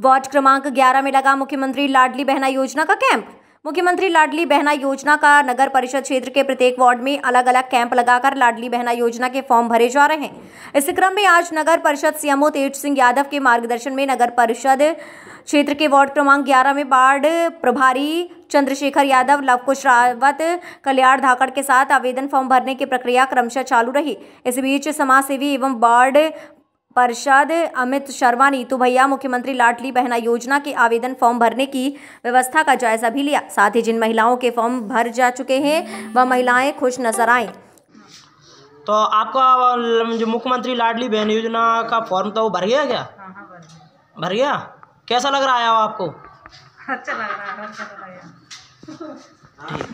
ward क्रमांक 11 में लगा मुख्यमंत्री लाडली बहना योजना का कैंप मुख्यमंत्री लाडली बहना योजना का नगर परिषद क्षेत्र के प्रत्येक वार्ड में अलग अलग कैंप लगाकर लाडली बहना योजना के फॉर्म भरे जा रहे हैं इस क्रम में आज नगर परिषद सीएमओ तेज सिंह यादव के मार्गदर्शन में नगर परिषद क्षेत्र के वार्ड क्रमांक 11 में वार्ड प्रभारी चंद्रशेखर यादव लवकुश रावत कल्याण धाकड़ के साथ आवेदन फॉर्म भरने की प्रक्रिया क्रमशः चालू रही इस बीच समाज सेवी एवं वार्ड परषद अमित शर्मा ने तो भैया मुख्यमंत्री लाडली बहना योजना के आवेदन फॉर्म भरने की व्यवस्था का जायजा भी लिया साथ ही जिन महिलाओं के फॉर्म भर जा चुके हैं वह महिलाएं खुश नजर आए तो आपका जो मुख्यमंत्री लाडली बहन योजना का फॉर्म था वो भर गया क्या हाँ, हाँ, भर गया कैसा लग रहा है आपको अच्छा लग रहा है अच्छा लग रहा है